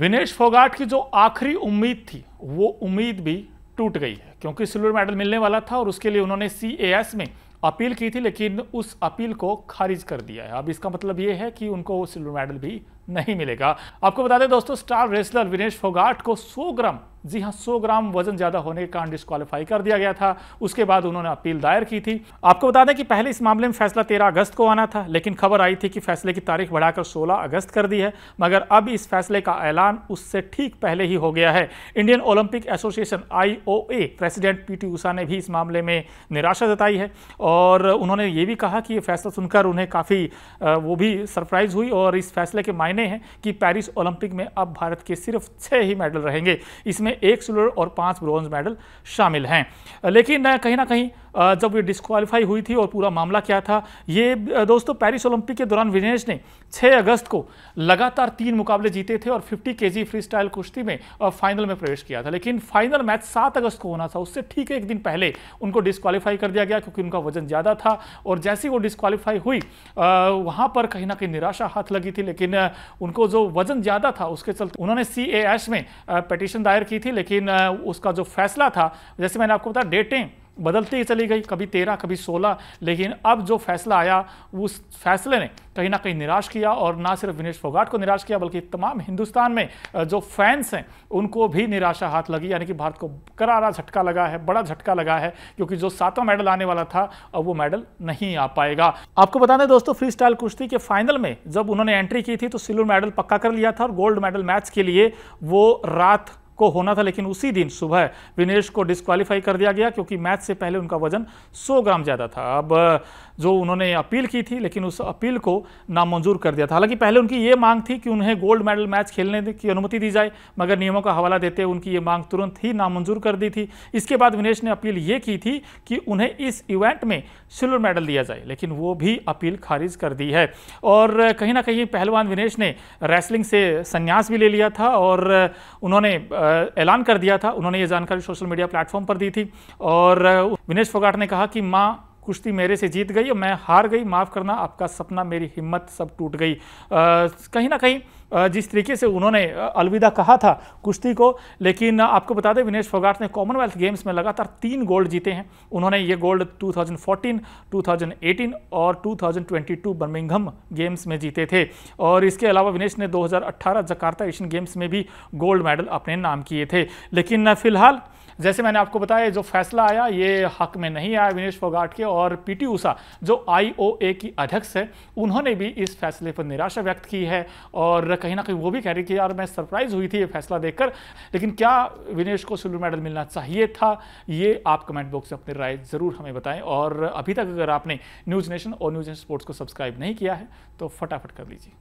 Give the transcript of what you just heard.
विनेश फोगाट की जो आखिरी उम्मीद थी वो उम्मीद भी टूट गई है क्योंकि सिल्वर मेडल मिलने वाला था और उसके लिए उन्होंने सी में अपील की थी लेकिन उस अपील को खारिज कर दिया है अब इसका मतलब ये है कि उनको वो सिल्वर मेडल भी नहीं मिलेगा आपको बता दें दोस्तों स्टार रेसलर विनेश फोगाट को 100 ग्राम जी हाँ 100 ग्राम वजन ज्यादा होने के कारण डिस्कालीफाई कर दिया गया था उसके बाद उन्होंने अपील दायर की थी आपको बता दें कि पहले इस मामले में फैसला 13 अगस्त को आना था लेकिन खबर आई थी कि फैसले की तारीख बढ़ाकर 16 अगस्त कर दी है मगर अब इस फैसले का ऐलान उससे ठीक पहले ही हो गया है इंडियन ओलंपिक एसोसिएशन आई प्रेसिडेंट पी उषा ने भी इस मामले में निराशा जताई है और उन्होंने ये भी कहा कि ये फैसला सुनकर उन्हें काफ़ी वो भी सरप्राइज हुई और इस फैसले के मायने सामने हैं कि पेरिस ओलंपिक में अब भारत के सिर्फ छह ही मेडल रहेंगे इसमें एक सिल्वर और पांच ब्रॉन्ज मेडल शामिल हैं लेकिन कहीं ना कहीं जब ये डिस्कवालीफाई हुई थी और पूरा मामला क्या था ये दोस्तों पेरिस ओलंपिक के दौरान विनेश ने 6 अगस्त को लगातार तीन मुकाबले जीते थे और 50 केजी फ्री स्टाइल कुश्ती में फाइनल में प्रवेश किया था लेकिन फाइनल मैच 7 अगस्त को होना था उससे ठीक एक दिन पहले उनको डिस्कवालीफाई कर दिया गया क्योंकि उनका वजन ज़्यादा था और जैसी वो डिस्कवालीफाई हुई वहाँ पर कहीं ना कहीं निराशा हाथ लगी थी लेकिन उनको जो वजन ज़्यादा था उसके चलते उन्होंने सी में पटिशन दायर की थी लेकिन उसका जो फैसला था जैसे मैंने आपको बताया डेटें बदलती ही चली गई कभी तेरह कभी सोलह लेकिन अब जो फैसला आया उस फैसले ने कहीं ना कहीं निराश किया और ना सिर्फ विनेश फोगाट को निराश किया बल्कि तमाम हिंदुस्तान में जो फैंस हैं उनको भी निराशा हाथ लगी यानी कि भारत को करारा झटका लगा है बड़ा झटका लगा है क्योंकि जो सातवां मेडल आने वाला था अब वो मेडल नहीं आ पाएगा आपको बता दें दोस्तों फ्री स्टाइल कुश्ती के फाइनल में जब उन्होंने एंट्री की थी तो सिल्वर मेडल पक्का कर लिया था और गोल्ड मेडल मैच के लिए वो रात को होना था लेकिन उसी दिन सुबह विनेश को डिस्कालीफाई कर दिया गया क्योंकि मैच से पहले उनका वजन 100 ग्राम ज़्यादा था अब जो उन्होंने अपील की थी लेकिन उस अपील को नामंजूर कर दिया था हालांकि पहले उनकी ये मांग थी कि उन्हें गोल्ड मेडल मैच खेलने की अनुमति दी जाए मगर नियमों का हवाला देते उनकी ये मांग तुरंत ही नामंजूर कर दी थी इसके बाद विनेश ने अपील ये की थी कि उन्हें इस इवेंट में सिल्वर मेडल दिया जाए लेकिन वो भी अपील खारिज कर दी है और कहीं ना कहीं पहलवान विनेश ने रेसलिंग से संन्यास भी ले लिया था और उन्होंने ऐलान कर दिया था उन्होंने ये जानकारी सोशल मीडिया प्लेटफॉर्म पर दी थी और विनेश फोगाट ने कहा कि माँ कुश्ती मेरे से जीत गई और मैं हार गई माफ़ करना आपका सपना मेरी हिम्मत सब टूट गई कहीं ना कहीं जिस तरीके से उन्होंने अलविदा कहा था कुश्ती को लेकिन आपको बता दें विनेश फोगाट ने कॉमनवेल्थ गेम्स में लगातार तीन गोल्ड जीते हैं उन्होंने ये गोल्ड 2014, 2018 और 2022 बर्मिंघम गेम्स में जीते थे और इसके अलावा विनेश ने 2018 जकार्ता एशियन गेम्स में भी गोल्ड मेडल अपने नाम किए थे लेकिन फिलहाल जैसे मैंने आपको बताया जो फैसला आया ये हक में नहीं आया विनेश फोगाट के और पीटी उषा जो आईओए की अध्यक्ष है उन्होंने भी इस फैसले पर निराशा व्यक्त की है और कहीं ना कहीं वो भी कह रही कि यार मैं सरप्राइज हुई थी ये फैसला देखकर लेकिन क्या विनेश को सिल्वर मेडल मिलना चाहिए था ये आप कमेंट बॉक्स में अपनी राय ज़रूर हमें बताएं और अभी तक अगर आपने न्यूज़ नेशन और न्यूज़ नेशन स्पोर्ट्स को सब्सक्राइब नहीं किया है तो फटाफट कर लीजिए